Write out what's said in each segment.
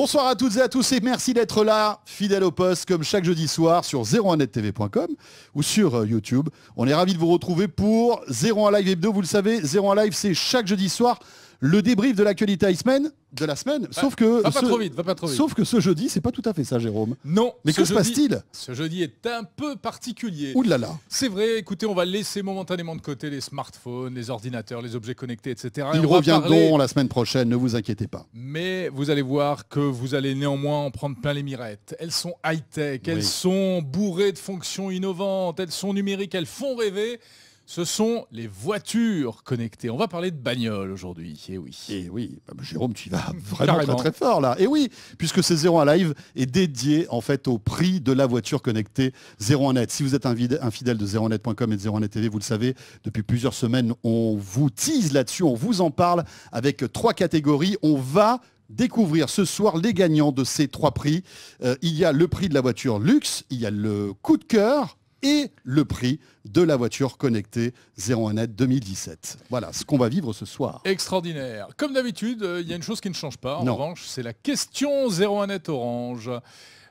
Bonsoir à toutes et à tous et merci d'être là, fidèle au poste, comme chaque jeudi soir sur 01nettv.com ou sur euh, YouTube. On est ravis de vous retrouver pour 01 Live Hebdo. Vous le savez, 01 Live, c'est chaque jeudi soir le débrief de l'actualité semaine de la semaine. sauf que ce, Sauf que ce jeudi, c'est pas tout à fait ça, Jérôme. Non. Mais que se passe-t-il Ce jeudi est un peu particulier. Ouh là là. C'est vrai. Écoutez, on va laisser momentanément de côté les smartphones, les ordinateurs, les objets connectés, etc. Ils revient reviendront la semaine prochaine. Ne vous inquiétez pas. Mais vous allez voir que vous allez néanmoins en prendre plein les mirettes. Elles sont high tech, elles sont bourrées de fonctions innovantes, elles sont numériques, elles font rêver ce sont les voitures connectées. On va parler de bagnole aujourd'hui. Et eh oui. Et eh oui, ah, Jérôme, tu vas vraiment très, très fort là. Et eh oui, puisque c'est 01 Live est dédié en fait au prix de la voiture connectée 01 Net. Si vous êtes un, fidèle de 01net.com et de 01net TV, vous le savez, depuis plusieurs semaines, on vous tease là-dessus, on vous en parle avec trois catégories. On va découvrir ce soir les gagnants de ces trois prix. Euh, il y a le prix de la voiture luxe, il y a le coup de cœur et le prix de la voiture connectée 01net 2017. Voilà ce qu'on va vivre ce soir. Extraordinaire. Comme d'habitude, euh, il y a une chose qui ne change pas. En revanche, c'est la question 01net Orange.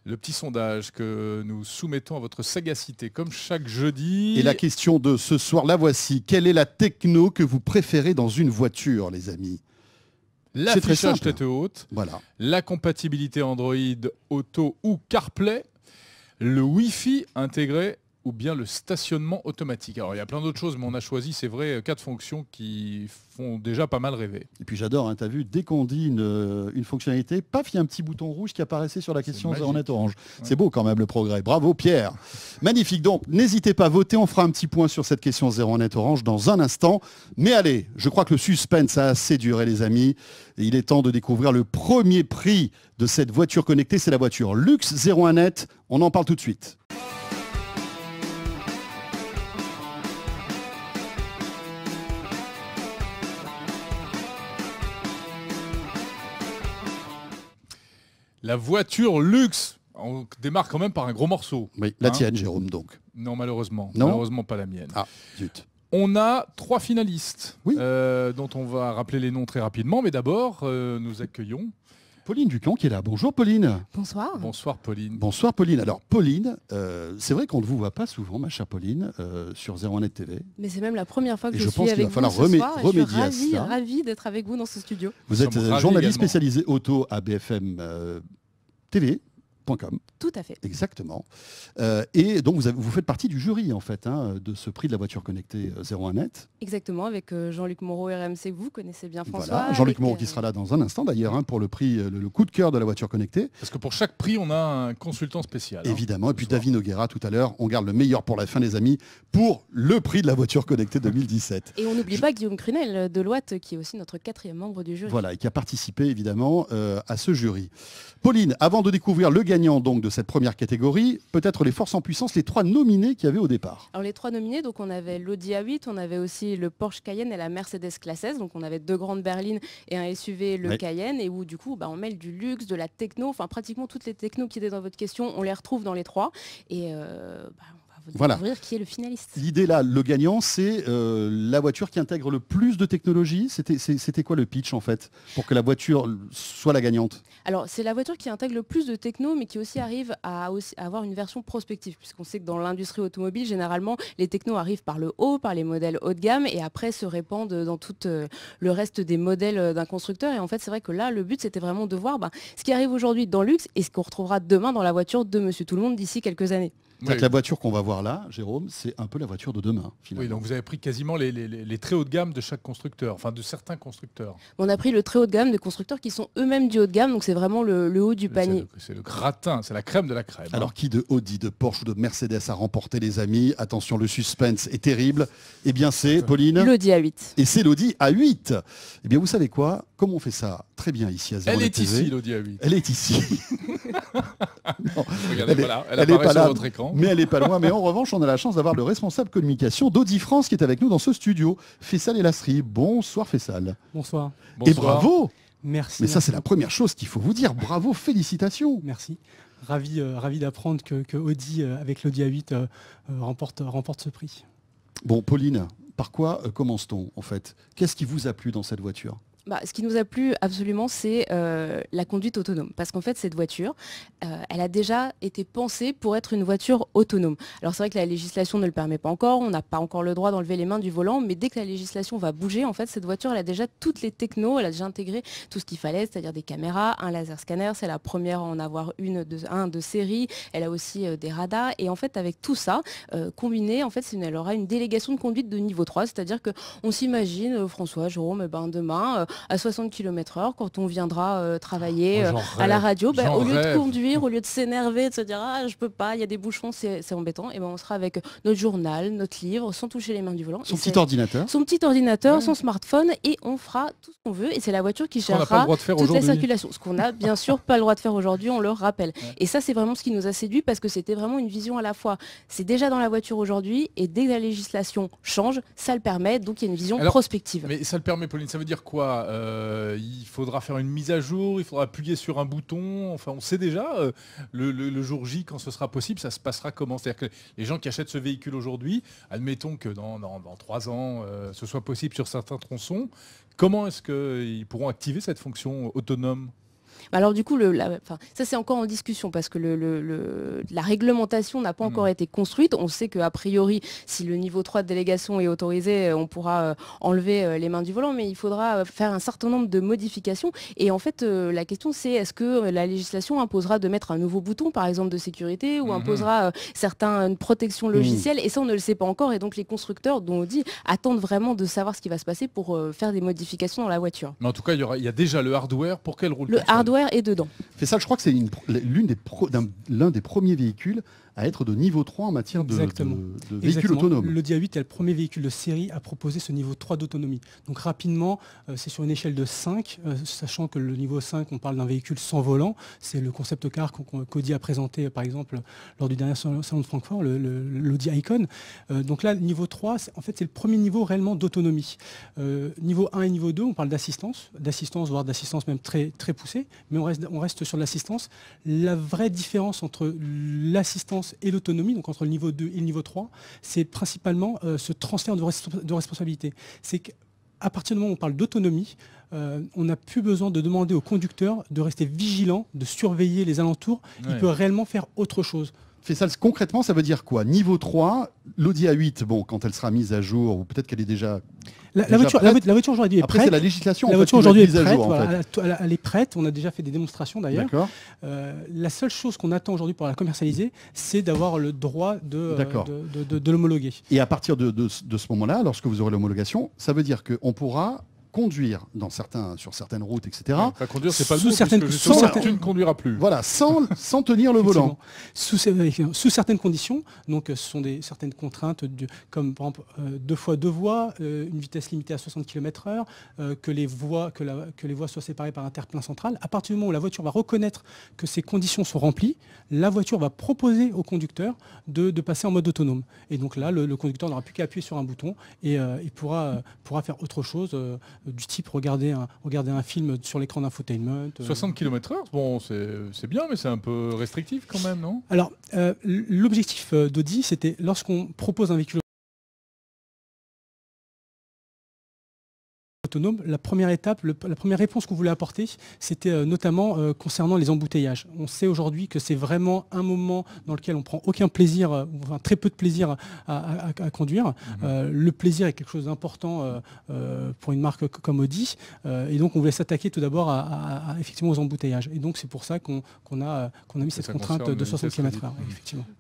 Le petit sondage que nous soumettons à votre sagacité, comme chaque jeudi. Et la question de ce soir, la voici. Quelle est la techno que vous préférez dans une voiture, les amis L'affichage tête haute, voilà. la compatibilité Android, auto ou CarPlay, le Wi-Fi intégré ou bien le stationnement automatique. Alors il y a plein d'autres choses, mais on a choisi, c'est vrai, quatre fonctions qui font déjà pas mal rêver. Et puis j'adore, hein, tu as vu, dès qu'on dit une, fonctionnalité, paf, il y a un petit bouton rouge qui apparaissait sur la question en net orange. C'est beau quand même le progrès. Bravo Pierre. Magnifique. Donc n'hésitez pas à voter, on fera un petit point sur cette question 0 net orange dans un instant. Mais allez, je crois que le suspense a assez duré les amis. il est temps de découvrir le premier prix de cette voiture connectée, c'est la voiture Luxe 01 net. On en parle tout de suite. La voiture luxe. On démarre quand même par un gros morceau. la hein tienne, Jérôme, donc. Non, malheureusement. malheureusement, pas la mienne. Ah, On a trois finalistes oui. Euh, dont on va rappeler les noms très rapidement, mais d'abord, euh, nous accueillons Pauline Ducan qui est là. Bonjour Pauline. Bonsoir. Bonsoir Pauline. Bonsoir Pauline. Alors Pauline, euh, c'est vrai qu'on ne vous voit pas souvent, ma chère Pauline, euh, sur 01net TV. Mais c'est même la première fois que je, suis avec vous ce soir. Remédier je ravie, à d'être avec vous dans ce studio. Vous êtes euh, journaliste spécialisé auto à BFM TV. Tout à fait. Exactement. Euh, et donc, vous, vous, faites partie du jury, en fait, hein, de ce prix de la voiture connectée 01net. Euh, Exactement, avec euh, Jean-Luc Moreau, RMC, vous connaissez bien François. Jean-Luc Moreau qui sera là dans un instant, d'ailleurs, hein, pour le prix, le, coup de cœur de la voiture connectée. Parce que pour chaque prix, on a un consultant spécial. Hein, évidemment. et puis, David Noguera, tout à l'heure, on garde le meilleur pour la fin, les amis, pour le prix de la voiture connectée 2017. Et on n'oublie pas Guillaume Crunel de Loite, qui est aussi notre quatrième membre du jury. Voilà, et qui a participé, évidemment, à ce jury. Pauline, avant de découvrir le gagnant, Gagnant donc de cette première catégorie, peut-être les forces en puissance, les trois nominés qu'il y avait au départ. Alors les trois nominés, donc on avait l'Audi A8, on avait aussi le Porsche Cayenne et la Mercedes Classe S. Donc on avait deux grandes berlines et un SUV, le Cayenne, et où du coup bah, on mêle du luxe, de la techno, enfin pratiquement toutes les technos qui étaient dans votre question, on les retrouve dans les trois. Et euh, bah, voilà. qui est le finaliste. L'idée là, le gagnant, c'est euh, la voiture qui intègre le plus de technologies. C'était quoi le pitch en fait pour que la voiture soit la gagnante Alors c'est la voiture qui intègre le plus de techno, mais qui aussi arrive à, avoir une version prospective, puisqu'on sait que dans l'industrie automobile, généralement, les technos arrivent par le haut, par les modèles haut de gamme, et après se répandent dans tout euh, le reste des modèles euh, d'un constructeur. Et en fait, c'est vrai que là, le but, c'était vraiment de voir bah, ce qui arrive aujourd'hui dans le luxe et ce qu'on retrouvera demain dans la voiture de Monsieur Tout le Monde d'ici quelques années la voiture qu'on va voir là, Jérôme, c'est un peu la voiture de demain. Oui, donc vous avez pris quasiment les, très hauts de gamme de chaque constructeur, enfin de certains constructeurs. On a pris le très haut de gamme de constructeurs qui sont eux-mêmes du haut de gamme, donc c'est vraiment le, haut du panier. C'est le, gratin, c'est la crème de la crème. Alors hein. qui de Audi, de Porsche ou de Mercedes a remporté les amis Attention, le suspense est terrible. Eh bien c'est, Pauline L'Audi A8. Et c'est l'Audi A8. Eh bien vous savez quoi Comment on fait ça Très bien ici à Zéro. Elle est ici l'Audi A8. Elle est ici. Regardez, elle n'est voilà, pas là. Sur votre écran. Mais elle n'est pas loin. Mais en revanche, on a la chance d'avoir le responsable communication d'Audi France qui est avec nous dans ce studio. Fessal Elastri, Bonsoir Fessal. Bonsoir. Et bravo Merci. Mais ça, c'est la première chose qu'il faut vous dire. Bravo, félicitations. Merci. Ravi, euh, ravi d'apprendre que, Audi, euh, avec l'Audi A8, euh, remporte, remporte ce prix. Bon, Pauline, par quoi commence-t-on en fait Qu'est-ce qui vous a plu dans cette voiture bah, ce qui nous a plu absolument, c'est euh, la conduite autonome. Parce qu'en fait, cette voiture, euh, elle a déjà été pensée pour être une voiture autonome. Alors c'est vrai que la législation ne le permet pas encore, on n'a pas encore le droit d'enlever les mains du volant, mais dès que la législation va bouger, en fait, cette voiture, elle a déjà toutes les technos, elle a déjà intégré tout ce qu'il fallait, c'est-à-dire des caméras, un laser scanner, c'est la première à en avoir une de, un de série, elle a aussi euh, des radars. Et en fait, avec tout ça, combiné, en fait, elle aura une délégation de conduite de niveau 3, c'est-à-dire qu'on s'imagine, François, Jérôme, eh ben, demain, à 60 km/h quand on viendra euh, travailler euh, à la radio. Bah, au lieu de conduire, au lieu de s'énerver, de se dire ah je peux pas, il y a des bouchons, c'est embêtant, et ben on sera avec notre journal, notre livre, sans toucher les mains du volant. Son petit ordinateur. Son petit ordinateur, son smartphone, et on fera tout ce qu'on veut. Et c'est la voiture qui gérera toute la circulation. Ce qu'on n'a bien sûr pas le droit de faire aujourd'hui, on le rappelle. Et ça c'est vraiment ce qui nous a séduit parce que c'était vraiment une vision à la fois. C'est déjà dans la voiture aujourd'hui, et dès que la législation change, ça le permet. Donc il y a une vision prospective. Mais ça le permet, Pauline. Ça veut dire quoi euh, il faudra faire une mise à jour, il faudra appuyer sur un bouton. Enfin, on sait déjà euh, le, jour J, quand ce sera possible, ça se passera comment C'est-à-dire que les gens qui achètent ce véhicule aujourd'hui, admettons que dans, trois ans, euh, ce soit possible sur certains tronçons, comment est-ce qu'ils pourront activer cette fonction autonome bah, alors du coup, ça c'est encore en discussion parce que la réglementation n'a pas mm. encore été construite. On sait qu'a priori, si le niveau 3 de délégation est autorisé, euh, on pourra euh, enlever euh, les mains du volant, mais il faudra faire un certain nombre de modifications. Et en fait, la question c'est est-ce que la législation imposera de mettre un nouveau bouton, par exemple, de sécurité ou mm-hmm. imposera certaines protections mm. logicielles Et ça, on ne le sait pas encore. Et donc les constructeurs, dont on dit, attendent vraiment de savoir ce qui va se passer pour faire des modifications dans la voiture. Mais en tout cas, il y, a déjà le hardware. Pour quelle roule et est dedans. Fait ça, je crois que c'est l'un des, des premiers véhicules à être de niveau 3 en matière de, de, véhicule Exactement. autonome. Le DIA 8 est le premier véhicule de série à proposer ce niveau 3 d'autonomie. Donc rapidement, euh, c'est sur une échelle de 5, euh, sachant que le niveau 5, on parle d'un véhicule sans volant. C'est le concept car qu'Audi a présenté, par exemple, lors du dernier salon de Francfort, l'Audi Icon. Euh, donc là, niveau 3, en fait, c'est le premier niveau réellement d'autonomie. niveau 1 et niveau 2, on parle d'assistance, d'assistance, voire d'assistance même très, très poussée, mais on reste, on reste sur l'assistance. La vraie différence entre l'assistance et l'autonomie, donc entre le niveau 2 et le niveau 3, c'est principalement euh, ce transfert de, responsabilité. C'est qu'à partir du moment où on parle d'autonomie, euh, on n'a plus besoin de demander au conducteur de rester vigilant, de surveiller les alentours. Il peut réellement faire autre chose concrètement, ça veut dire quoi Niveau 3, l'Audi A8, bon, quand elle sera mise à jour, ou peut-être qu'elle est déjà. La, voiture, la, voiture aujourd'hui est prête. c'est la législation. La voiture aujourd'hui est prête. elle, est prête. On a déjà fait des démonstrations d'ailleurs. Euh, la seule chose qu'on attend aujourd'hui pour la commercialiser, c'est d'avoir le droit de, euh, de, de, de l'homologuer. Et à partir de, ce moment-là, lorsque vous aurez l'homologation, ça veut dire qu'on pourra conduire dans certains, sur certaines routes, etc. conduire, c'est pas sous certaines, sans, tu ne conduiras plus. Voilà, sans, sans tenir le volant. Sous, euh, sous, certaines conditions, donc euh, ce sont des, certaines contraintes, de, comme par exemple euh, deux fois deux voies, une vitesse limitée à 60 km/h, que, les voies, que, que les voies soient séparées par un terre-plein central. À partir du moment où la voiture va reconnaître que ces conditions sont remplies, la voiture va proposer au conducteur de, passer en mode autonome. Et donc là, le, conducteur n'aura plus qu'à appuyer sur un bouton et il pourra, pourra faire autre chose euh, du type regarder un, un film sur l'écran d'infotainment. 60 euh. km/h, bon, c'est bien, mais c'est un peu restrictif quand même, non Alors, euh, l'objectif d'Audi, c'était lorsqu'on propose un véhicule la première étape, la première réponse qu'on voulait apporter, c'était euh, notamment euh, concernant les embouteillages. On sait aujourd'hui que c'est vraiment un moment dans lequel on prend aucun plaisir, euh, enfin très peu de plaisir à, conduire. Mhm. le plaisir est quelque chose d'important pour une marque comme Audi, et donc on voulait s'attaquer tout d'abord à, effectivement aux embouteillages. Et donc c'est pour ça qu'on a, mis cette contrainte de 60 km/h.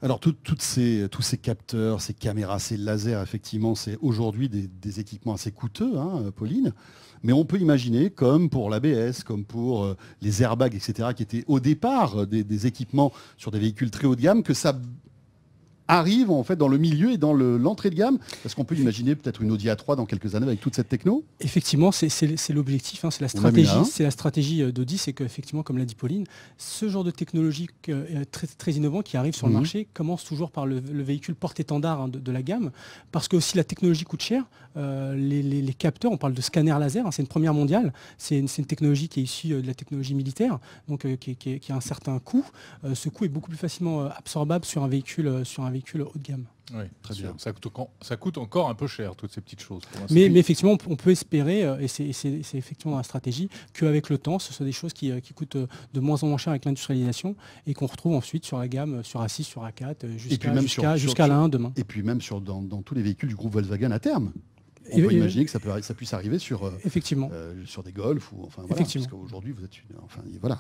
Alors toutes ces, tous ces capteurs, ces caméras, ces lasers, effectivement, c'est aujourd'hui des, équipements assez coûteux, hein, Pauline mais on peut imaginer, comme pour l'ABS, comme pour euh, les airbags, etc., qui étaient au départ euh, des, équipements sur des véhicules très haut de gamme, que ça arrive en fait dans le milieu et dans l'entrée de gamme Parce qu'on peut imaginer peut-être une Audi A3 dans quelques années avec toute cette techno Effectivement, c'est l'objectif, hein, c'est la stratégie, c'est la stratégie d'Audi, c'est qu'effectivement, comme l'a dit Pauline, ce genre de technologie euh, euh, très, très, innovant qui arrive sur le mhm. marché commence toujours par le, véhicule porte-étendard hein, de, la gamme, parce que si la technologie coûte cher, euh, les, capteurs, on parle de scanner laser, hein, c'est une première mondiale, c'est une, technologie qui est issue de la technologie militaire, donc qui, a un certain coût. ce coût est beaucoup plus facilement absorbable sur un véhicule, sur un véhicule véhicule haut de gamme. Oui, très bien. Ça coûte, ça coûte, encore un peu cher, toutes ces petites choses. Mais, effectivement, on peut espérer, euh, et c'est effectivement dans la stratégie, qu'avec le temps, ce soit des choses qui, euh, coûtent euh, de moins en moins cher avec l'industrialisation et qu'on retrouve ensuite sur la gamme, sur A6, sur A4, jusqu'à jusqu jusqu'à l'A1 demain. Et puis même sur, dans, dans tous les véhicules du groupe Volkswagen à terme on peut imaginer que ça, peut, ça, puisse arriver sur, euh, effectivement. Euh, sur des golfs ou enfin voilà, parce qu'aujourd'hui vous êtes une, enfin voilà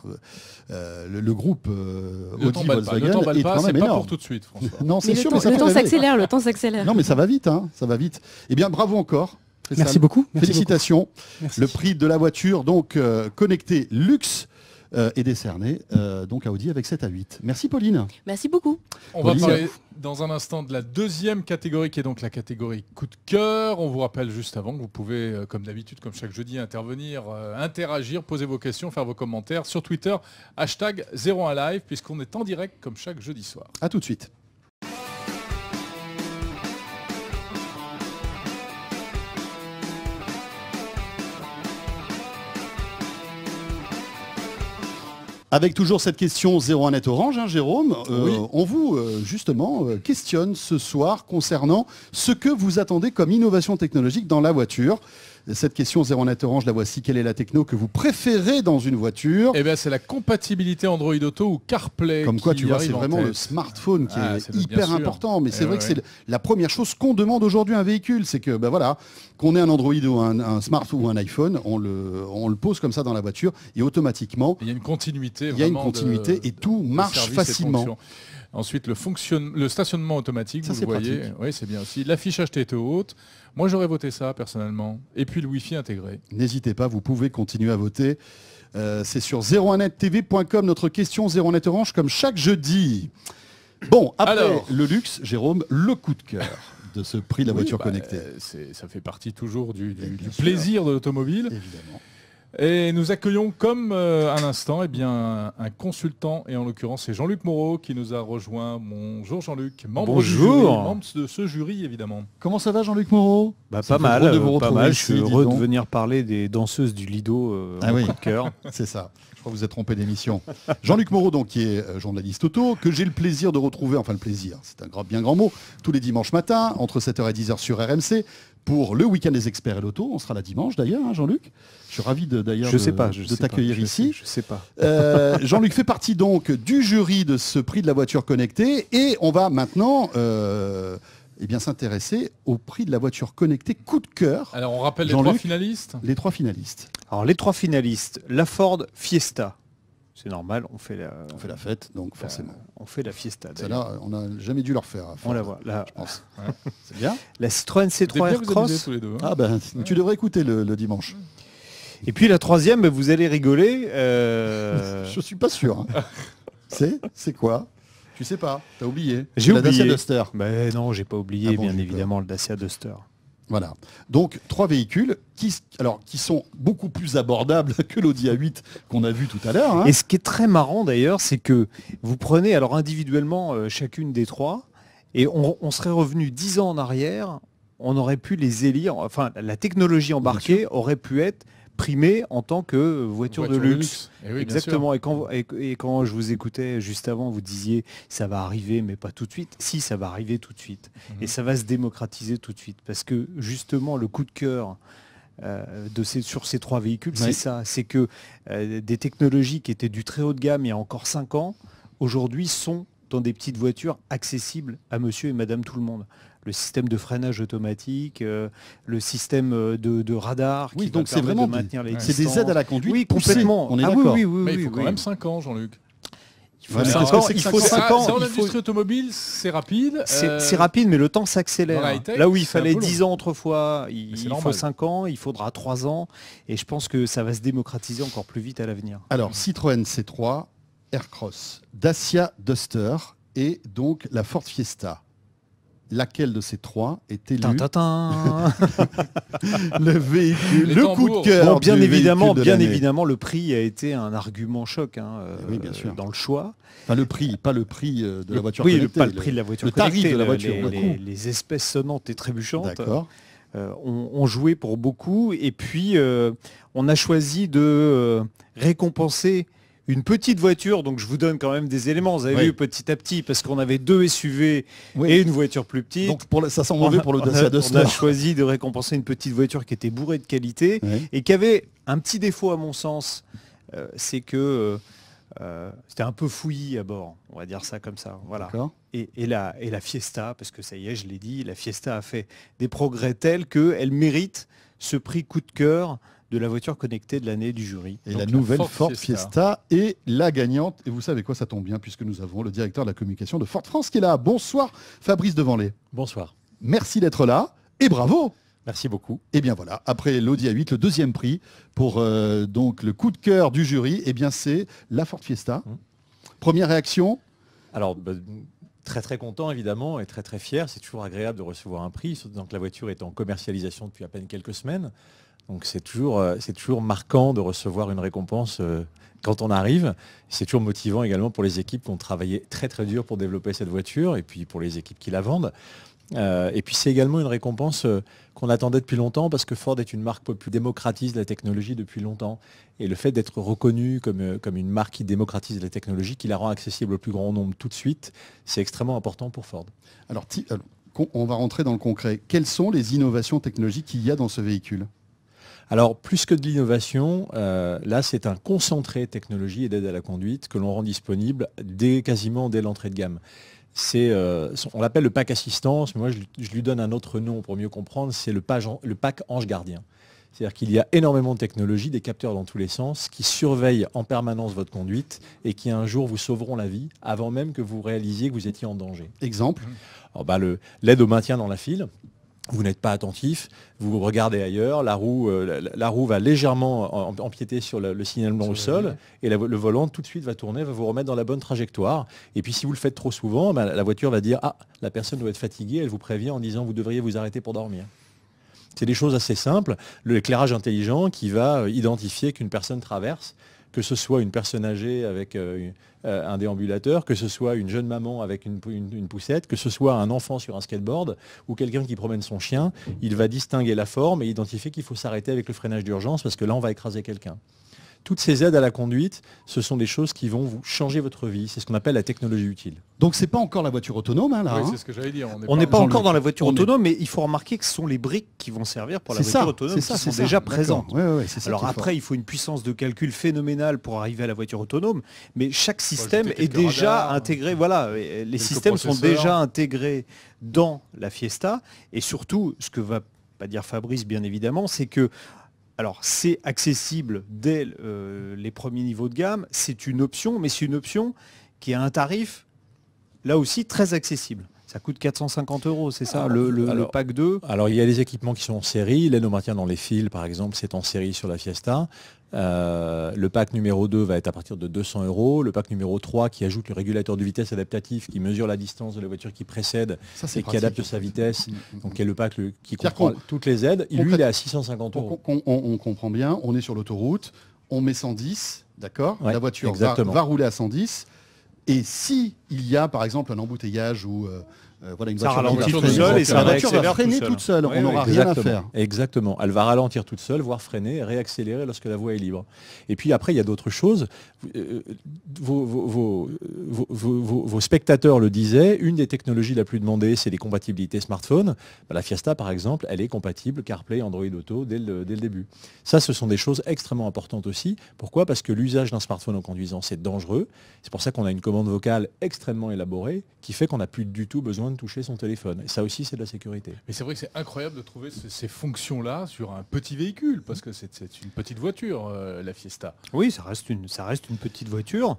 euh, le, groupe Audi Volkswagen le est pas, quand même énorme. Pas pour tout de suite. François. non, c'est sûr. mais le, temps s'accélère, le temps s'accélère. Non, mais ça va vite, hein, ça va vite. Eh bien, bravo encore. Merci beaucoup. Félicitations. Le prix de la voiture donc Connecté luxe. Euh, et décerné euh, donc à Audi avec 7 à 8. Merci Pauline. Merci beaucoup. On va parler dans un instant de la deuxième catégorie qui est donc la catégorie coup de cœur. On vous rappelle juste avant que vous pouvez, euh, comme d'habitude, comme chaque jeudi, intervenir, interagir, poser vos questions, faire vos commentaires sur Twitter, hashtag 01Live puisqu'on est en direct comme chaque jeudi soir. A tout de suite. Avec toujours cette question 01 net orange, hein, Jérôme, euh, on vous euh, justement euh, questionne ce soir concernant ce que vous attendez comme innovation technologique dans la voiture. Cette question net Orange, la voici. Quelle est la techno que vous préférez dans une voiture Eh bien, c'est la compatibilité Android Auto ou CarPlay. Comme quoi, tu vois, c'est vraiment le smartphone qui ah, est, hyper important. Mais c'est eh vrai que c'est la première chose qu'on demande aujourd'hui à un véhicule. C'est que, ben voilà, qu'on ait un Android ou un, smartphone ou un iPhone, on le, on le pose comme ça dans la voiture et automatiquement. Il y a une continuité. Il y a une continuité et tout marche facilement. Ensuite, le, stationnement automatique, vous le voyez. Oui, c'est bien aussi. L'affichage tête haute. Moi, j'aurais voté ça, personnellement. Et puis le Wi-Fi intégré. N'hésitez pas, vous pouvez continuer à voter. Euh, c'est sur 01nettv.com, notre question 01net orange, comme chaque jeudi. Bon, après Alors... le luxe, Jérôme, le coup de cœur. de ce prix de la voiture bah, connectée. Euh, ça fait partie toujours du, du plaisir de l'automobile. Évidemment. Et nous accueillons comme euh, à l'instant eh bien, un consultant, et en l'occurrence c'est Jean-Luc Moreau qui nous a rejoint. Bonjour Jean-Luc, membre, Bonjour. membre de ce jury évidemment. Comment ça va Jean-Luc Moreau bah, Pas euh, mal, je suis heureux de venir parler des danseuses du Lido euh, ah cœur. c'est ça, je crois que vous êtes trompé d'émission. Jean-Luc Moreau donc qui est journaliste auto, que j'ai le plaisir de retrouver, enfin le plaisir, c'est un grand, bien grand mot, tous les dimanches matins entre 7h et 10h sur RMC, pour le week-end des experts et l'auto. On sera là dimanche d'ailleurs, hein, Jean-Luc. Je suis ravi d'ailleurs de, t'accueillir ici. Je je sais pas. Euh, Jean-Luc fait partie donc du jury de ce prix de la voiture connectée et on va maintenant euh, eh bien s'intéresser au prix de la voiture connectée coup de cœur. Alors on rappelle les trois finalistes. Les trois finalistes. Alors les trois finalistes, la Ford Fiesta, c'est normal, on fait la, on fait la fête, donc forcément. on fait la fiesta. Celle-là, on n'a jamais dû leur faire. on la voit, là. Je pense. c'est bien. La Citroën C3 Air Cross. Hein. Ah ben, tu devrais écouter le, dimanche. Et puis la troisième, ben, vous allez rigoler. Euh... Je suis pas sûr. Hein. c'est, c'est quoi Tu sais pas as oublié J'ai oublié. La Dacia Duster. Ben non, j'ai pas oublié, ah bien évidemment, le Dacia Duster. Voilà. Donc trois véhicules qui, alors, qui sont beaucoup plus abordables que l'Audi A8 qu'on a vu tout à l'heure. Hein. Et ce qui est très marrant d'ailleurs, c'est que vous prenez alors individuellement euh, chacune des trois, et on, on serait revenu dix ans en arrière, on aurait pu les élire, enfin la technologie embarquée aurait pu être primée en tant que voiture, de luxe. Eh Exactement. Et quand, je vous écoutais juste avant, vous disiez ça va arriver, mais pas tout de suite. Si, ça va arriver tout de suite. Mhm. Et ça va se démocratiser tout de suite. Parce que justement, le coup de cœur euh, de sur ces trois véhicules, c'est ça. C'est que euh, des technologies qui étaient du très haut de gamme il y a encore cinq ans, aujourd'hui sont dans des petites voitures accessibles à monsieur et madame tout le monde le système de freinage automatique, euh, le système euh, de, radar qui donc c'est vraiment maintenir des, C'est des aides à la conduite. complètement. On est ah, oui, Oui, oui, Mais il faut quand même 5 ans, Jean-Luc. Il faut, l'industrie automobile, c'est rapide. Euh, c'est rapide, mais le temps s'accélère. Là où il fallait 10 ans autrefois, il, il faut 5 ans, il faudra 3 ans. Et je pense que ça va se démocratiser encore plus vite à l'avenir. Alors, Citroën C3, Aircross, Dacia Duster et donc la Ford Fiesta laquelle de ces trois était élue Le véhicule, le coup de cœur. bien évidemment, bien évidemment, le prix a été un argument choc hein, eh euh, dans le choix. Enfin, le prix, pas le prix euh, de la voiture. Oui, pas le, prix de la voiture. Le tarif de la voiture. Les, espèces sonnantes et trébuchantes. Euh, ont, joué pour beaucoup et puis on a choisi de récompenser une petite voiture, donc je vous donne quand même des éléments, vous avez vu petit à petit, parce qu'on avait deux SUV et une voiture plus petite. Donc pour ça sent mauvais pour le Dacia Duster. On a choisi de récompenser une petite voiture qui était bourrée de qualité et qui avait un petit défaut à mon sens, euh, c'est que euh, euh, c'était un peu fouillis à bord, on va dire ça comme ça. Voilà. Et, la, et la Fiesta, parce que ça y est, je l'ai dit, la Fiesta a fait des progrès tels qu'elle mérite ce prix coup de cœur de la voiture connectée de l'année du jury. Et la nouvelle Ford, Fiesta. est la gagnante. Et vous savez quoi, ça tombe bien puisque nous avons le directeur de la communication de Ford France qui est là. Bonsoir Fabrice Devanlet. Bonsoir. Merci d'être là et bravo. Merci beaucoup. Et bien voilà, après l'Audi A8, le deuxième prix pour euh, donc le coup de cœur du jury, et eh bien c'est la Ford Fiesta. Mmh. Première réaction Alors bah, très très content évidemment et très très fier. C'est toujours agréable de recevoir un prix, surtout la voiture est en commercialisation depuis à peine quelques semaines. Donc euh, c'est toujours, marquant de recevoir une récompense euh, quand on arrive. C'est toujours motivant également pour les équipes qui ont travaillé très très dur pour développer cette voiture et puis pour les équipes qui la vendent. Euh, et puis c'est également une récompense qu'on attendait depuis longtemps parce que Ford est une marque qui démocratise la technologie depuis longtemps. Et le fait d'être reconnu comme, comme une marque qui démocratise la technologie, qui la rend accessible au plus grand nombre tout de suite, c'est extrêmement important pour Ford. Alors on va rentrer dans le concret. Quelles sont les innovations technologiques qu'il y a dans ce véhicule alors, plus que de l'innovation, euh, là, c'est un concentré technologie et d'aide à la conduite que l'on rend disponible dès, quasiment dès l'entrée de gamme. Euh, on l'appelle le pack assistance, mais moi, je, lui donne un autre nom pour mieux comprendre, c'est le, pack ange gardien. C'est-à-dire qu'il y a énormément de technologies, des capteurs dans tous les sens, qui surveillent en permanence votre conduite et qui un jour vous sauveront la vie avant même que vous réalisiez que vous étiez en danger. Exemple oh, bah, Le L'aide au maintien dans la file, vous n'êtes pas attentif, vous regardez ailleurs, la roue, euh, la, roue va légèrement empiéter sur le, signalement au sol, et le volant tout de suite va tourner, va vous remettre dans la bonne trajectoire. Et puis si vous le faites trop souvent, ben, la voiture va dire Ah, la personne doit être fatiguée, elle vous prévient en disant Vous devriez vous arrêter pour dormir. C'est des choses assez simples. L'éclairage intelligent qui va euh, identifier qu'une personne traverse, que ce soit une personne âgée avec euh, euh, un déambulateur, que ce soit une jeune maman avec une, poussette, que ce soit un enfant sur un skateboard ou quelqu'un qui promène son chien, il va distinguer la forme et identifier qu'il faut s'arrêter avec le freinage d'urgence parce que là, on va écraser quelqu'un toutes ces aides à la conduite, ce sont des choses qui vont vous changer votre vie. C'est ce qu'on appelle la technologie utile. Donc ce n'est pas encore la voiture autonome hein, là. Oui, hein. c'est ce que j'allais dire. On n'est pas, encore dans la voiture autonome, mais il faut remarquer que ce sont les briques qui vont servir pour la voiture autonome C'est ça, sont déjà présent. Alors après, il faut une puissance de calcul phénoménale pour arriver à la voiture autonome, mais chaque système est déjà hein. intégré. Voilà, les systèmes sont déjà intégrés dans la Fiesta, et surtout, ce que va pas dire Fabrice bien évidemment, c'est que alors c'est accessible dès euh, les premiers niveaux de gamme, c'est une option, mais c'est une option qui a un tarif là aussi très accessible. Ça coûte 450 euros, c'est ça, ah, le, pack 2 Alors il y a les équipements qui sont en série. L'aide au maintien dans les fils, par exemple, c'est en série sur la Fiesta. Euh, le pack numéro 2 va être à partir de 200 euros. Le pack numéro 3 qui ajoute le régulateur de vitesse adaptatif qui mesure la distance de la voiture qui précède et qui adapte sa vitesse. Mm, mm, mm. Donc qui est le pack qui comprend toutes les aides. Lui, il est à 650 euros. On, comprend bien, on est sur l'autoroute, on met 110, d'accord La voiture va rouler à 110 et si il y a par exemple un embouteillage ou euh, euh, et ça va freiner toute seule. On n'aura rien à faire. Exactement. Elle va ralentir toute seule, voire freiner, réaccélérer lorsque la voie est libre. Et puis après, il y a d'autres choses. Euh, vos, spectateurs le disaient, une des technologies la plus demandée, c'est les compatibilités smartphone. Bah, la Fiesta, par exemple, elle est compatible CarPlay, Android Auto dès le début. Ça, ce sont des choses extrêmement importantes aussi. Pourquoi Parce que l'usage d'un smartphone en conduisant, c'est dangereux. C'est pour ça qu'on a une commande vocale extrêmement élaborée qui fait qu'on n'a plus du tout besoin de toucher son téléphone. Et ça aussi, c'est de la sécurité. Mais c'est vrai que c'est incroyable de trouver ces, fonctions-là sur un petit véhicule, parce que c'est une petite voiture, euh, la Fiesta. Oui, ça reste une, ça reste une petite voiture.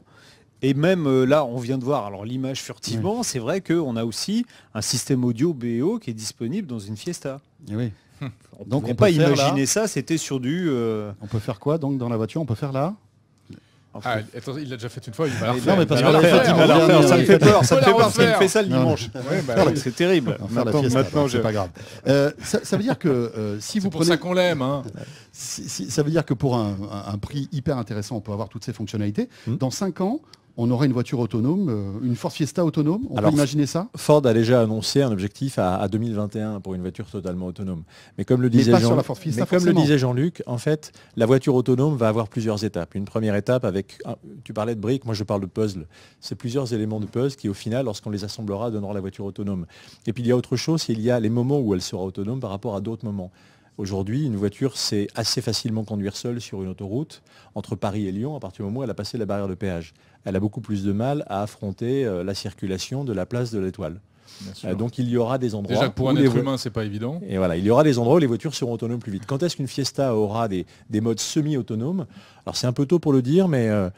Et même euh, là, on vient de voir alors l'image furtivement, c'est vrai qu'on a aussi un système audio BO qui est disponible dans une Fiesta. Eh oui. donc on peut pas imaginer ça, c'était sur du... Euh, on peut faire quoi donc dans la voiture On peut faire là ah, il l'a déjà fait une fois, il va la refaire. Non, mais parce que ça me fait peur, ça me fait peur parce me fait ça le dimanche. Bah c'est terrible. Maintenant, hein, c'est pas grave. Euh, ça veut dire que euh, si vous prenez. C'est pour ça qu'on l'aime. Hein. Ça veut dire que pour un prix hyper intéressant, on peut avoir toutes ces fonctionnalités. Hmm. Dans 5 ans, on aurait une voiture autonome, euh, une Ford Fiesta autonome On peut imaginer ça Ford a déjà annoncé un objectif à, 2021 pour une voiture totalement autonome. Mais comme le disait Jean, luc en fait, la voiture autonome va avoir plusieurs étapes. Une première étape avec, ah, tu parlais de briques, moi je parle de puzzle. C'est plusieurs éléments de puzzle qui, au final, lorsqu'on les assemblera, donneront la voiture autonome. Et puis il y a autre chose, il y a les moments où elle sera autonome par rapport à d'autres moments. Aujourd'hui, une voiture sait assez facilement conduire seule sur une autoroute entre Paris et Lyon à partir du moment où elle a passé la barrière de péage elle a beaucoup plus de mal à affronter euh, la circulation de la place de l'étoile. Euh, donc il y aura des endroits. pour un être humain, c'est pas évident. Et voilà, il y aura des endroits où les voitures seront autonomes plus vite. Quand est-ce qu'une Fiesta aura des, modes semi-autonomes Alors c'est un peu tôt pour le dire, mais, euh,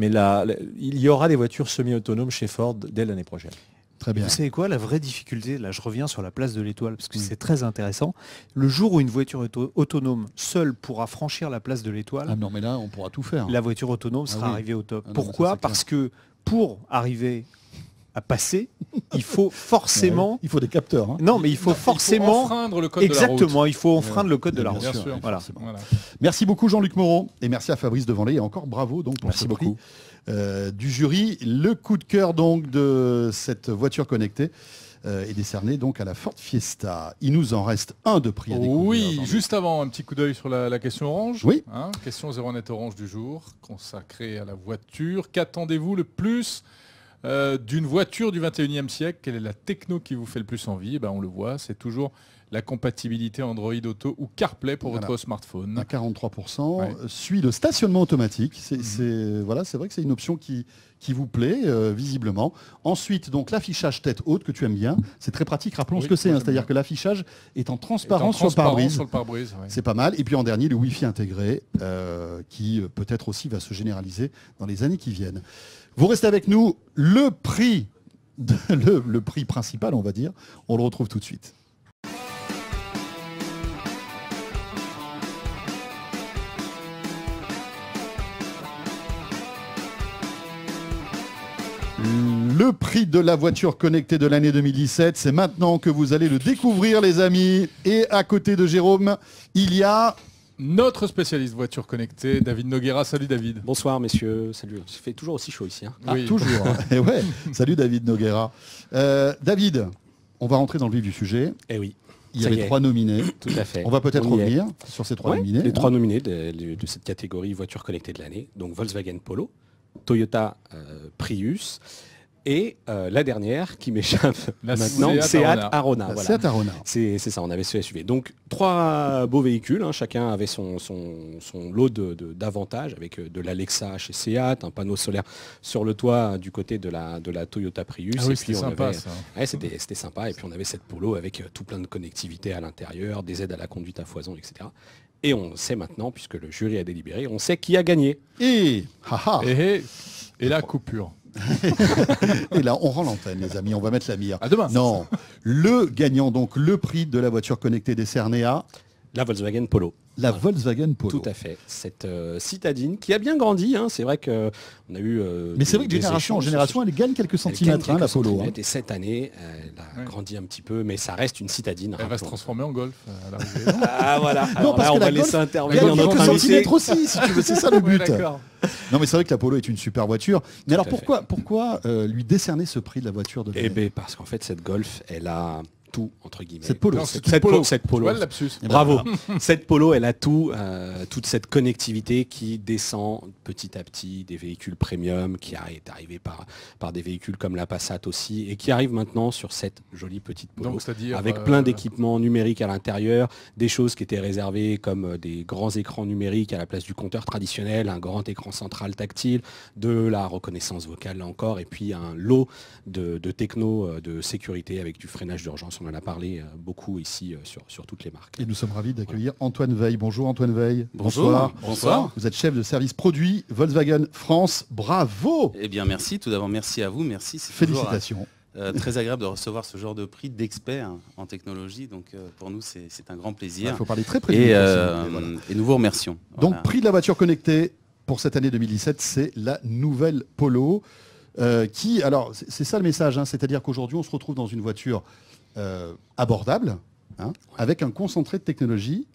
il y aura des voitures semi-autonomes chez Ford dès l'année prochaine. Vous savez quoi, la vraie difficulté, là je reviens sur la place de l'étoile, parce que c'est très intéressant, le jour où une voiture autonome seule pourra franchir la place de l'étoile, ah mais là on pourra tout faire. La voiture autonome ah sera arrivée au top. Ah Pourquoi Parce que pour arriver à passer, il faut forcément. il faut des capteurs. Hein. Non, mais il faut forcément. enfreindre le code Exactement, de la route. il faut enfreindre le code de la route. Merci beaucoup Jean-Luc Moreau et merci à Fabrice Devanlay et encore bravo donc pour merci beaucoup. Euh, du jury. Le coup de cœur donc de cette voiture connectée euh, est décerné donc à la Ford Fiesta. Il nous en reste un de prix Oui, juste avant, un petit coup d'œil sur la, question orange. Oui. Hein, question 0 orange du jour, consacrée à la voiture. Qu'attendez-vous le plus euh, d'une voiture du 21e siècle Quelle est la techno qui vous fait le plus envie eh ben, On le voit, c'est toujours la compatibilité Android Auto ou CarPlay pour votre smartphone. À 43%. Suit le stationnement automatique. Mhm. Euh, c'est vrai que c'est une option qui, vous plaît, euh, visiblement. Ensuite, donc l'affichage tête haute que tu aimes bien. C'est très pratique, rappelons ce que c'est. Hein. C'est-à-dire que l'affichage est en transparence, sur le pare-brise. C'est pas mal. Et puis en dernier, le Wi-Fi intégré, euh, qui peut-être aussi va se généraliser dans les années qui viennent. Vous restez avec nous. Le prix, le prix principal, on va dire, on le retrouve tout de suite. Le prix de la voiture connectée de l'année 2017, c'est maintenant que vous allez le découvrir, les amis. Et à côté de Jérôme, il y a notre spécialiste voiture connectée, David Noguera. Salut David. Bonsoir messieurs, salut. Ça fait toujours aussi chaud ici. Hein Ah, toujours. Et eh ouais. Salut David Noguera. Euh, David, on va rentrer dans le vif du sujet. Eh oui. Il y avait trois nominés. Tout à fait. On va peut-être revenir sur ces trois nominés. Les trois nominés de, cette catégorie voiture connectée de l'année. Donc Volkswagen Polo, Toyota euh, Prius et euh, la dernière qui m'échappe maintenant, c'est Arona. Seat Arona. C'est ça, on avait ce SUV. Donc trois beaux véhicules, hein. chacun avait son, lot d'avantages avec euh, de l'Alexa chez Seat, un panneau solaire sur le toit du côté de la, Toyota Prius. Ah oui, c'était sympa c'était sympa. Et puis on avait cette Polo avec euh, tout plein de connectivité à l'intérieur, des aides à la conduite à foison, etc. Et on sait maintenant, puisque le jury a délibéré, on sait qui a gagné. et la coupure. et là, on rend l'antenne, les amis. On va mettre la mire. demain. Non. Le gagnant, donc, le prix de la voiture connectée Des à la Volkswagen Polo. La Volkswagen Polo. Tout à fait. Cette euh, citadine qui a bien grandi. C'est vrai qu'on a eu. Mais c'est vrai que euh, génération en génération, elle gagne quelques centimètres, hein, la Polo. Hein. Et cette année, elle a grandi un petit peu, mais ça reste une citadine. Elle va se transformer en golf euh, à ah voilà. non, parce on va laisser intervenir notre quelques centimètres aussi, si tu veux. C'est ça le but. non mais c'est vrai que la Polo est une super voiture. Mais alors pourquoi, pourquoi lui décerner ce prix de la voiture de Eh bien parce qu'en fait cette Golf, elle a tout, entre guillemets. Cette polo. cette, polo. Bravo. cette polo, elle a tout, euh, toute cette connectivité qui descend petit à petit des véhicules premium, qui est arrivé par, par des véhicules comme la Passat aussi, et qui arrive maintenant sur cette jolie petite polo. avec euh, plein d'équipements numériques à l'intérieur, des choses qui étaient réservées comme euh, des grands écrans numériques à la place du compteur traditionnel, un grand écran central tactile, de la reconnaissance vocale là encore, et puis un lot de techno de sécurité avec du freinage d'urgence on en a parlé euh, beaucoup ici euh, sur, sur toutes les marques. Et nous sommes ravis d'accueillir Antoine Veil. Bonjour Antoine Veil. Bonsoir. Bonsoir. Vous êtes chef de service produit Volkswagen France. Bravo Eh bien merci, tout d'abord merci à vous, merci. Félicitations. Euh, très agréable de recevoir ce genre de prix d'experts hein, en technologie. Donc pour nous, c'est un grand plaisir. Il faut parler très près. Hein, et, nous vous remercions. Donc prix de la voiture connectée pour cette année 2017, c'est la nouvelle Polo. qui, alors, c'est ça le message, hein, c'est-à-dire qu'aujourd'hui, on se retrouve dans une voiture euh, abordable, hein, avec un concentré de technologie.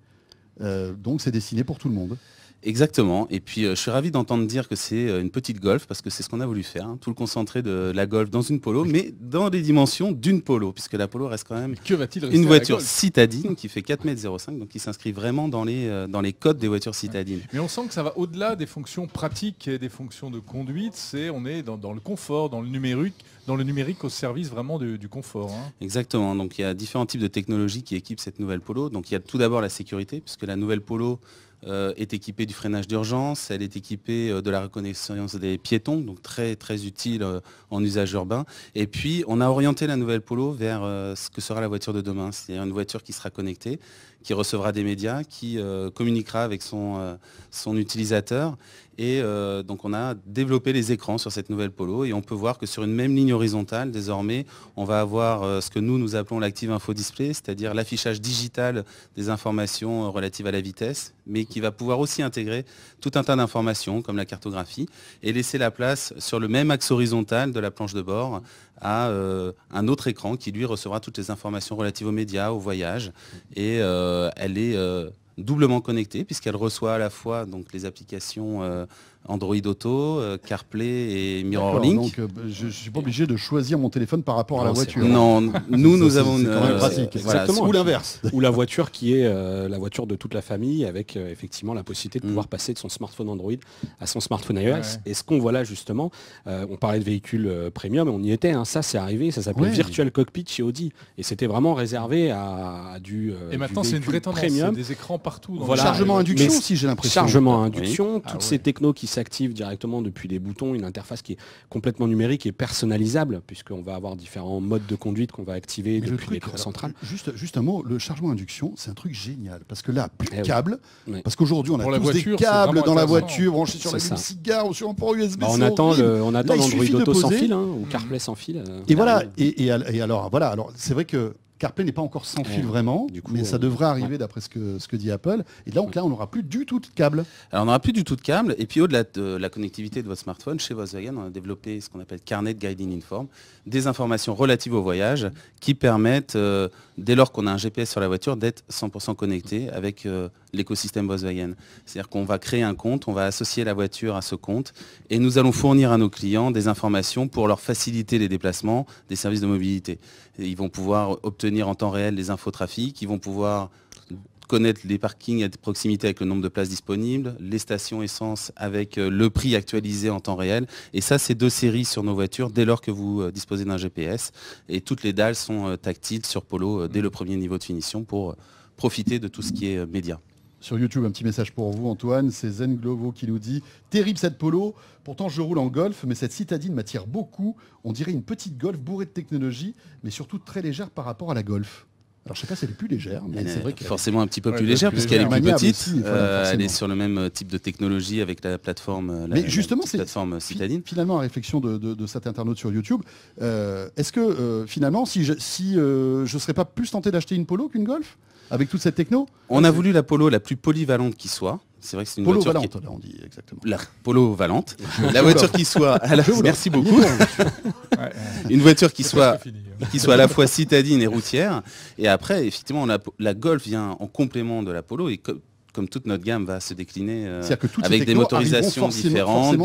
Euh, donc c'est destiné pour tout le monde. Exactement. Et puis, euh, je suis ravi d'entendre dire que c'est euh, une petite golf, parce que c'est ce qu'on a voulu faire. Hein. Tout le concentré de la golf dans une polo, mais dans les dimensions d'une polo, puisque la polo reste quand même une voiture citadine qui fait 4,05 m, donc qui s'inscrit vraiment dans les, euh, dans les codes des voitures citadines. Mais on sent que ça va au-delà des fonctions pratiques et des fonctions de conduite. C'est on est dans, le confort, dans le numérique, dans le numérique au service vraiment du, confort. Hein. Exactement, donc il y a différents types de technologies qui équipent cette nouvelle Polo. Donc il y a tout d'abord la sécurité, puisque la nouvelle Polo euh, est équipée du freinage d'urgence, elle est équipée euh, de la reconnaissance des piétons, donc très très utile euh, en usage urbain. Et puis on a orienté la nouvelle Polo vers ce que sera la voiture de demain, c'est-à-dire une voiture qui sera connectée, qui recevra des médias, qui euh, communiquera avec son, euh, utilisateur. Et euh, donc on a développé les écrans sur cette nouvelle Polo et on peut voir que sur une même ligne horizontale, désormais, on va avoir ce que nous, nous appelons l'active info display, c'est-à-dire l'affichage digital des informations relatives à la vitesse, mais qui va pouvoir aussi intégrer tout un tas d'informations comme la cartographie et laisser la place sur le même axe horizontal de la planche de bord à euh, un autre écran qui lui recevra toutes les informations relatives aux médias, aux voyages. Et euh, elle est euh, doublement connectée puisqu'elle reçoit à la fois donc, les applications Android Auto, euh, CarPlay et Mirror Link. Donc, euh, bah, je ne suis pas obligé de choisir mon téléphone par rapport à la voiture. Non, nous, nous avons une pratique. ou l'inverse. Ou la voiture qui est euh, la voiture de toute la famille avec effectivement la possibilité de mm. pouvoir passer de son smartphone Android à son smartphone iOS. Et ce qu'on voit là, justement, on parlait de véhicules premium, on y était. Hein. ça, c'est arrivé. Ça s'appelle Virtual Cockpit chez Audi. Et c'était vraiment réservé à, du. et maintenant, c'est une vraie tendance. Premium. Des écrans partout. Dans voilà, chargement induction, aussi j'ai l'impression. Chargement induction, ah toutes ces technos qui active directement depuis les boutons, une interface qui est complètement numérique et personnalisable, puisqu'on va avoir différents modes de conduite qu'on va activer depuis l'écran central. Juste, juste un mot, le chargement induction, c'est un truc génial, parce que là, plus de eh câbles, parce qu'aujourd'hui on a tous des câbles dans la voiture, branchés sur la cigare ou sur un port USB. Bah, on, attend le, on attend l'Android Auto sans fil, hein, ou CarPlay sans fil. Euh, et voilà, et alors voilà, alors c'est vrai que CarPlay n'est pas encore sans fil vraiment, mais ça euh, devrait arriver d'après ce que, dit Apple. Et donc là, on n'aura plus du tout de câble. Alors, on n'aura plus du tout de câble. Et puis, au-delà de la connectivité de votre smartphone, chez Volkswagen, on a développé ce qu'on appelle Carnet Guiding Inform, des informations relatives au voyage qui permettent euh, dès lors qu'on a un GPS sur la voiture, d'être 100% connecté avec euh, l'écosystème Volkswagen. C'est-à-dire qu'on va créer un compte, on va associer la voiture à ce compte et nous allons fournir à nos clients des informations pour leur faciliter les déplacements des services de mobilité. ils vont pouvoir obtenir en temps réel les infos trafic, ils vont pouvoir connaître les parkings à proximité avec le nombre de places disponibles, les stations essence avec euh, le prix actualisé en temps réel. Et ça, c'est deux séries sur nos voitures dès lors que vous euh, disposez d'un GPS. Et toutes les dalles sont euh, tactiles sur Polo dès le premier niveau de finition pour profiter de tout ce qui est média. Sur YouTube, un petit message pour vous, Antoine. C'est Zen Glovo qui nous dit Terrible cette polo. Pourtant, je roule en golf, mais cette citadine m'attire beaucoup. On dirait une petite golf bourrée de technologie, mais surtout très légère par rapport à la golf. Alors je sais pas elle est plus légère, mais c'est vrai qu'elle forcément un petit peu plus légère puisqu'elle est plus petite. elle est euh, sur le même euh, type de technologie avec la plateforme. Euh, plateforme citadine. Finalement, à réflexion de, cet internaute sur YouTube. Est-ce que finalement, si je si serais pas plus tenté d'acheter une Polo qu'une Golf avec toute cette techno. On a voulu la polo la plus polyvalente qui soit. C'est vrai que c'est une polo voiture on dit exactement. La polo valente. la voiture qui soit. la... Merci beaucoup. une voiture qui soit, hein. qui soit à la fois citadine et routière. Et après, effectivement, la, Golf vient en complément de la polo comme toute notre gamme va se décliner euh, avec des motorisations différentes,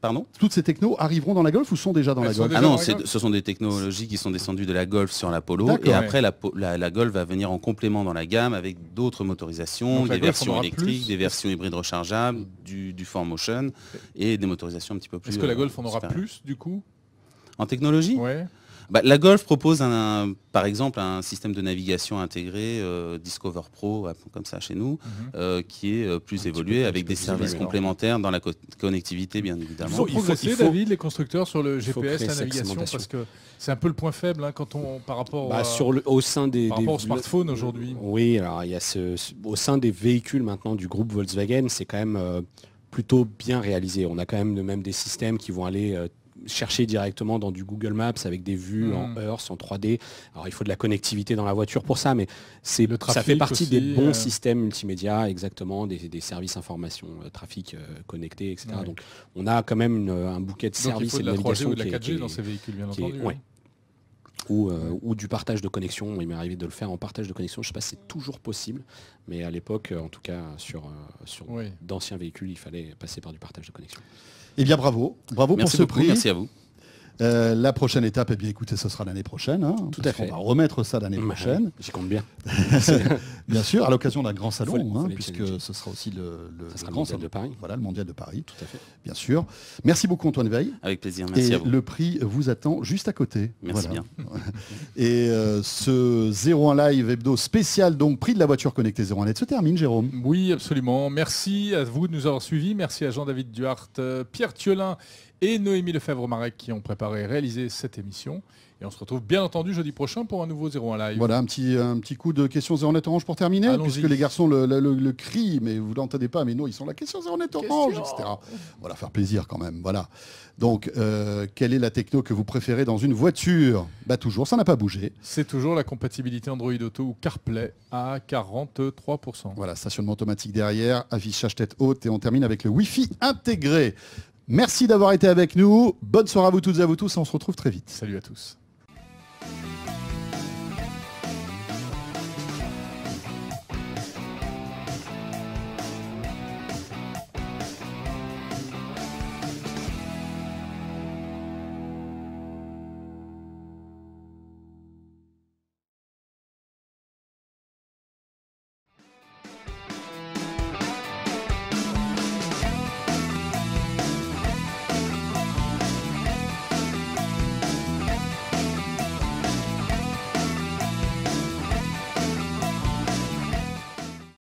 pardon Toutes ces technos arriveront dans la Golf ou sont déjà dans la Golf Ah non, ce sont des technologies qui sont descendues de la Golf sur l'Apollo, Polo et après la, la, Golf va venir en complément dans la gamme avec d'autres motorisations, des versions électriques, des versions hybrides rechargeables, du, du motion et des motorisations un petit peu plus. Est-ce que la euh, Golf en aura plus du coup En technologie bah, la Golf propose par exemple un système de navigation intégré, euh, Discover Pro, comme ça chez nous, mhm. euh, qui est euh, plus évolué avec des services complémentaires dans la connectivité, bien évidemment. Il faut, progresser, David, les constructeurs sur le GPS, la navigation, parce que c'est un peu le point faible hein, quand on, par rapport bah, sur au sein des, smartphones aujourd'hui. Oui, alors il y au sein des véhicules maintenant du groupe Volkswagen, c'est quand même plutôt bien réalisé. On a quand même, même des systèmes qui vont aller chercher directement dans du Google Maps avec des vues en hmm. Earth, en 3D. Alors il faut de la connectivité dans la voiture pour ça, mais c'est ça fait partie des bons euh. systèmes multimédia, exactement, des, services information, euh, trafic connectés, euh, connecté, etc. Donc on a quand même un bouquet de services il et de, la ou la 4G dans ces véhicules, bien entendu. Hein. Ou, du partage de connexion. Il m'est arrivé de le faire en partage de connexion. Je ne sais pas si c'est toujours possible, mais à l'époque, en tout cas, sur, sur d'anciens véhicules, il fallait passer par du partage de connexion. Eh bien, bravo. Bravo pour ce prix. Merci à vous. Euh, la prochaine étape, eh bien écoutez, ce sera l'année prochaine. Hein. Tout à fait. On va remettre ça l'année bah prochaine. J'y compte bien. bien sûr, à l'occasion d'un grand salon, hein, puisque ce sera aussi le, de Paris. Voilà, le mondial de Paris. Tout à fait. Bien sûr. Merci beaucoup Antoine Veil. Avec plaisir. Merci le prix vous attend juste à côté. Merci bien. Et euh, ce 01 live hebdo spécial, donc prix de la voiture connectée 01 net, se termine, Jérôme. Oui, absolument. Merci à vous de nous avoir suivis. Merci à Jean-David Duarte, euh, Pierre Thiolin et Noémie Lefebvre-Marek qui ont préparé et réalisé cette émission. Et on se retrouve bien entendu jeudi prochain pour un nouveau 01 Live. Voilà, un petit, un petit coup de questions et net orange pour terminer, puisque les garçons le, crient, mais vous l'entendez pas, mais non, ils sont là, question 0 net orange, etc. Voilà, faire plaisir quand même, voilà. Donc, euh, quelle est la techno que vous préférez dans une voiture Bah toujours, ça n'a pas bougé. C'est toujours la compatibilité Android Auto ou CarPlay à 43%. Voilà, stationnement automatique derrière, affichage tête haute, et on termine avec le Wi-Fi intégré. Merci d'avoir été avec nous. Bonne soirée à vous toutes et à vous tous. On se retrouve très vite. Salut à tous.